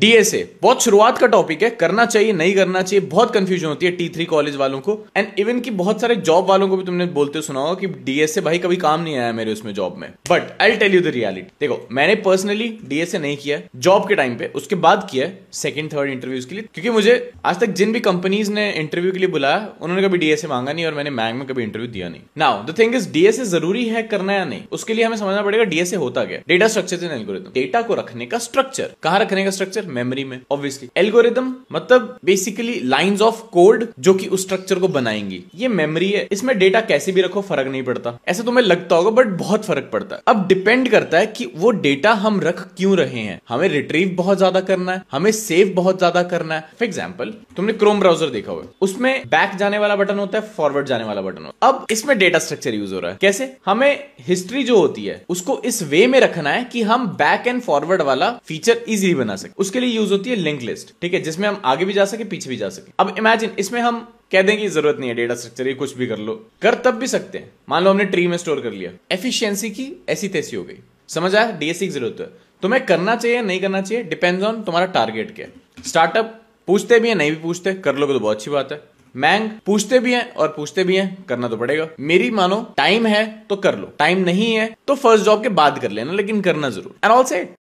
DSA बहुत शुरुआत का टॉपिक है करना चाहिए नहीं करना चाहिए बहुत कंफ्यूजन होती है टी थ्री कॉलेज वालों को एंड इवन की बहुत सारे जॉब वालों को भी तुमने बोलते सुना होगा कि डीएसए भाई कभी काम नहीं आया मेरे उसमें जॉब में but I tell you the reality देखो मैंने पर्सनली डीएसए नहीं किया जॉब के टाइम पे उसके बाद किया सेकेंड सेकंड थर्ड इंटरव्यूज के लिए क्योंकि मुझे आज तक जिन भी कंपनीज ने इंटरव्यू के लिए बुलाया उन्होंने कभी डीएसए मांगा नहीं और मैंने मैंग में कभी इंटरव्यू दिया नहीं now the thing is DSA जरूरी है करना या नहीं उसके लिए हमें समझना पड़ेगा डीएसए होता क्या डेटा स्ट्रक्चर एल्गोरिथम डेटा को रखने का स्ट्रक्चर कहाँ रखने का स्ट्रक्चर मेमोरी में ऑब्वियसली एल्गोरिदम मतलब बेसिकली लाइंस ऑफ कोड जो कि उस स्ट्रक्चर को बनाएंगी ये मेमोरी है इसमें डेटा कैसे भी रखो फर्क नहीं पड़ता ऐसा तुम्हें लगता होगा बट बहुत फर्क पड़ता है अब डिपेंड करता है कि वो डेटा हम रख क्यों रहे हैं हमें रिट्रीव बहुत ज्यादा करना है हमें सेव बहुत ज्यादा करना है फॉर एग्जाम्पल तुमने क्रोम ब्राउजर देखा हुआ उसमें बैक जाने वाला बटन होता है फॉरवर्ड जाने वाला बटन होता है अब इसमें डेटा स्ट्रक्चर यूज हो रहा है कैसे हमें हिस्ट्री जो होती है उसको इस वे में रखना है कि हम बैक एंड फॉरवर्ड वाला फीचर इजीली बना सके उसके उसके लिए यूज होती है लिंक लिस्ट ठीक है जिसमें हम आगे भी जा सके पीछे भी जा सके अब इमेजिन इसमें हम कह देंगे जरूरत नहीं है डेटा स्ट्रक्चर ये कुछ भी कर लो कर तब भी सकते हैं मान लो हमने ट्री में स्टोर कर लिया एफिशियंसी की ऐसी तैसी हो गई समझ आया डीएससी की जरूरत है तुम्हें तो करना चाहिए नहीं करना चाहिए डिपेंड्स ऑन तुम्हारा टारगेट क्या स्टार्टअप पूछते भी है नहीं भी पूछते कर लोगे तो बहुत अच्छी बात है मैंग पूछते भी हैं और पूछते भी हैं करना तो पड़ेगा मेरी मानो टाइम है तो कर लो टाइम नहीं है तो फर्स्ट जॉब के बाद कर लेना लेकिन करना जरूर एंड ऑल सेट